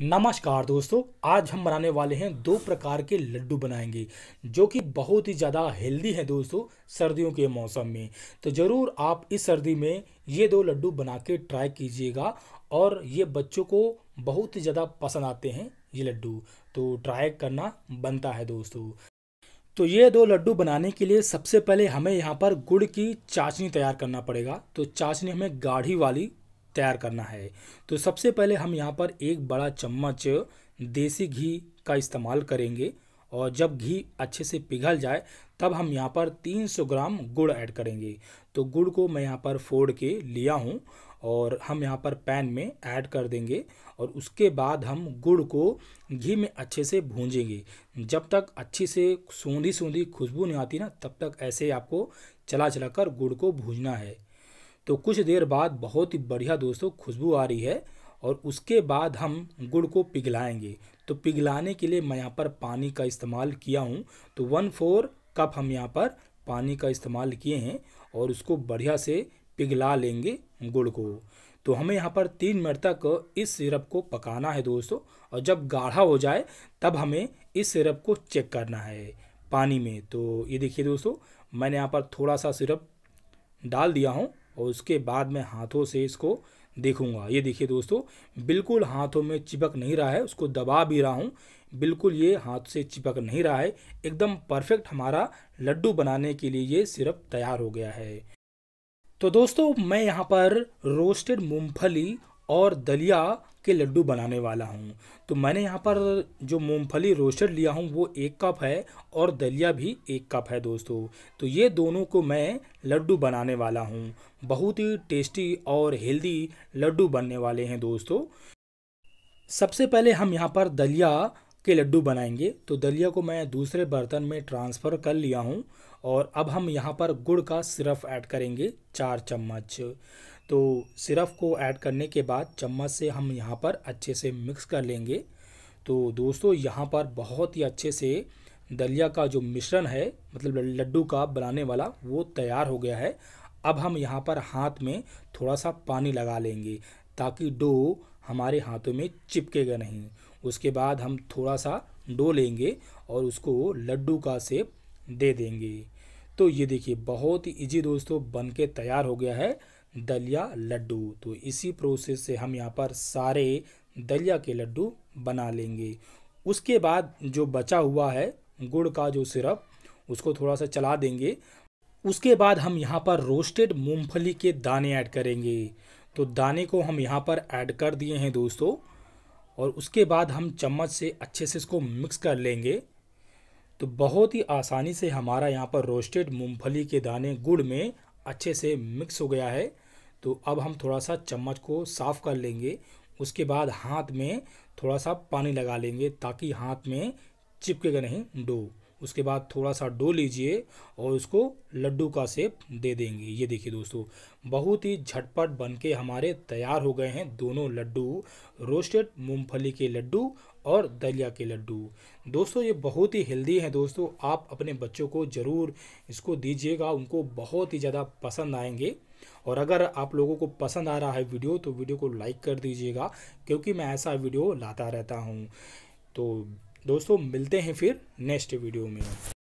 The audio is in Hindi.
नमस्कार दोस्तों आज हम बनाने वाले हैं दो प्रकार के लड्डू बनाएंगे जो कि बहुत ही ज़्यादा हेल्दी है दोस्तों सर्दियों के मौसम में तो ज़रूर आप इस सर्दी में ये दो लड्डू बना के ट्राई कीजिएगा और ये बच्चों को बहुत ही ज़्यादा पसंद आते हैं ये लड्डू तो ट्राई करना बनता है दोस्तों तो ये दो लड्डू बनाने के लिए सबसे पहले हमें यहाँ पर गुड़ की चाशनी तैयार करना पड़ेगा तो चाशनी हमें गाढ़ी वाली तैयार करना है तो सबसे पहले हम यहाँ पर एक बड़ा चम्मच देसी घी का इस्तेमाल करेंगे और जब घी अच्छे से पिघल जाए तब हम यहाँ पर 300 ग्राम गुड़ ऐड करेंगे तो गुड़ को मैं यहाँ पर फोड़ के लिया हूँ और हम यहाँ पर पैन में ऐड कर देंगे और उसके बाद हम गुड़ को घी में अच्छे से भूंजेंगे जब तक अच्छे से सूंधी सूंधी खुशबू नहीं आती ना तब तक ऐसे आपको चला चला कर गुड़ को भूजना है तो कुछ देर बाद बहुत ही बढ़िया दोस्तों खुशबू आ रही है और उसके बाद हम गुड़ को पिघलाएंगे तो पिघलाने के लिए मैं यहाँ पर पानी का इस्तेमाल किया हूँ तो वन फोर कप हम यहाँ पर पानी का इस्तेमाल किए हैं और उसको बढ़िया से पिघला लेंगे गुड़ को तो हमें यहाँ पर तीन मिनट तक इस सिरप को पकाना है दोस्तों और जब गाढ़ा हो जाए तब हमें इस सिरप को चेक करना है पानी में तो ये देखिए दोस्तों मैंने यहाँ पर थोड़ा सा सिरप डाल दिया हूँ और उसके बाद मैं हाथों से इसको देखूंगा ये देखिए दोस्तों बिल्कुल हाथों में चिपक नहीं रहा है उसको दबा भी रहा हूँ बिल्कुल ये हाथ से चिपक नहीं रहा है एकदम परफेक्ट हमारा लड्डू बनाने के लिए ये सिरप तैयार हो गया है तो दोस्तों मैं यहाँ पर रोस्टेड मूंगफली और दलिया के लड्डू बनाने वाला हूँ तो मैंने यहाँ पर जो मूंगफली रोस्टेड लिया हूँ वो एक कप है और दलिया भी एक कप है दोस्तों तो ये दोनों को मैं लड्डू बनाने वाला हूँ बहुत ही टेस्टी और हेल्दी लड्डू बनने वाले हैं दोस्तों सबसे पहले हम यहाँ पर दलिया के लड्डू बनाएंगे तो दलिया को मैं दूसरे बर्तन में ट्रांसफ़र कर लिया हूँ और अब हम यहाँ पर गुड़ का सिरप ऐड करेंगे चार चम्मच तो सिरप को ऐड करने के बाद चम्मच से हम यहाँ पर अच्छे से मिक्स कर लेंगे तो दोस्तों यहाँ पर बहुत ही अच्छे से दलिया का जो मिश्रण है मतलब लड्डू का बनाने वाला वो तैयार हो गया है अब हम यहाँ पर हाथ में थोड़ा सा पानी लगा लेंगे ताकि डो हमारे हाथों में चिपकेगा नहीं उसके बाद हम थोड़ा सा डो लेंगे और उसको लड्डू का सेप दे देंगे तो ये देखिए बहुत ही ईजी दोस्तों बन के तैयार हो गया है दलिया लड्डू तो इसी प्रोसेस से हम यहाँ पर सारे दलिया के लड्डू बना लेंगे उसके बाद जो बचा हुआ है गुड़ का जो सिरप उसको थोड़ा सा चला देंगे उसके बाद हम यहाँ पर रोस्टेड मूंगफली के दाने ऐड करेंगे तो दाने को हम यहाँ पर ऐड कर दिए हैं दोस्तों और उसके बाद हम चम्मच से अच्छे से इसको मिक्स कर लेंगे तो बहुत ही आसानी से हमारा यहाँ पर रोस्टेड मूंगफली के दाने गुड़ में अच्छे से मिक्स हो गया है तो अब हम थोड़ा सा चम्मच को साफ़ कर लेंगे उसके बाद हाथ में थोड़ा सा पानी लगा लेंगे ताकि हाथ में चिपकेगा नहीं डो उसके बाद थोड़ा सा डो लीजिए और उसको लड्डू का सेप दे देंगे ये देखिए दोस्तों बहुत ही झटपट बनके हमारे तैयार हो गए हैं दोनों लड्डू रोस्टेड मूंगफली के लड्डू और दलिया के लड्डू दोस्तों ये बहुत ही हेल्दी हैं दोस्तों आप अपने बच्चों को ज़रूर इसको दीजिएगा उनको बहुत ही ज़्यादा पसंद आएंगे और अगर आप लोगों को पसंद आ रहा है वीडियो तो वीडियो को लाइक कर दीजिएगा क्योंकि मैं ऐसा वीडियो लाता रहता हूँ तो दोस्तों मिलते हैं फिर नेक्स्ट वीडियो में